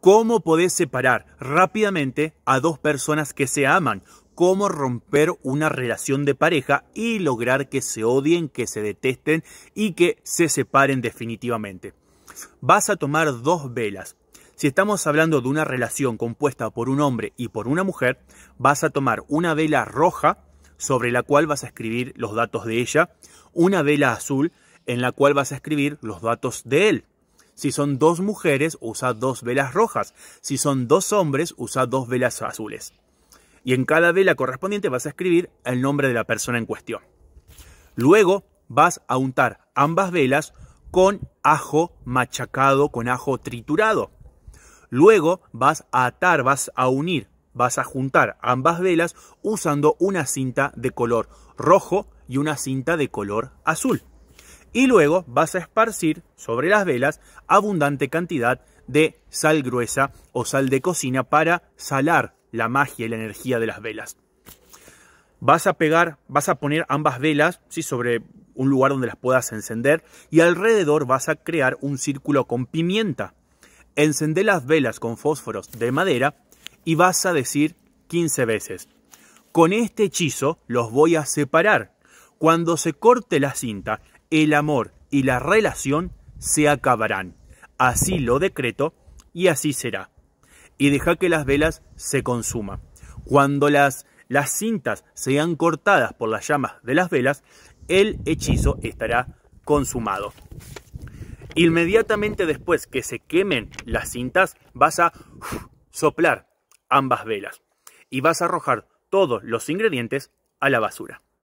¿Cómo podés separar rápidamente a dos personas que se aman? ¿Cómo romper una relación de pareja y lograr que se odien, que se detesten y que se separen definitivamente? Vas a tomar dos velas. Si estamos hablando de una relación compuesta por un hombre y por una mujer, vas a tomar una vela roja sobre la cual vas a escribir los datos de ella, una vela azul en la cual vas a escribir los datos de él. Si son dos mujeres, usa dos velas rojas. Si son dos hombres, usa dos velas azules. Y en cada vela correspondiente vas a escribir el nombre de la persona en cuestión. Luego vas a untar ambas velas con ajo machacado, con ajo triturado. Luego vas a atar, vas a unir, vas a juntar ambas velas usando una cinta de color rojo y una cinta de color azul y luego vas a esparcir sobre las velas abundante cantidad de sal gruesa o sal de cocina para salar la magia y la energía de las velas. Vas a pegar, vas a poner ambas velas ¿sí? sobre un lugar donde las puedas encender y alrededor vas a crear un círculo con pimienta. Encendé las velas con fósforos de madera y vas a decir 15 veces. Con este hechizo los voy a separar. Cuando se corte la cinta, el amor y la relación se acabarán. Así lo decreto y así será. Y deja que las velas se consuman. Cuando las, las cintas sean cortadas por las llamas de las velas, el hechizo estará consumado. Inmediatamente después que se quemen las cintas, vas a soplar ambas velas y vas a arrojar todos los ingredientes a la basura.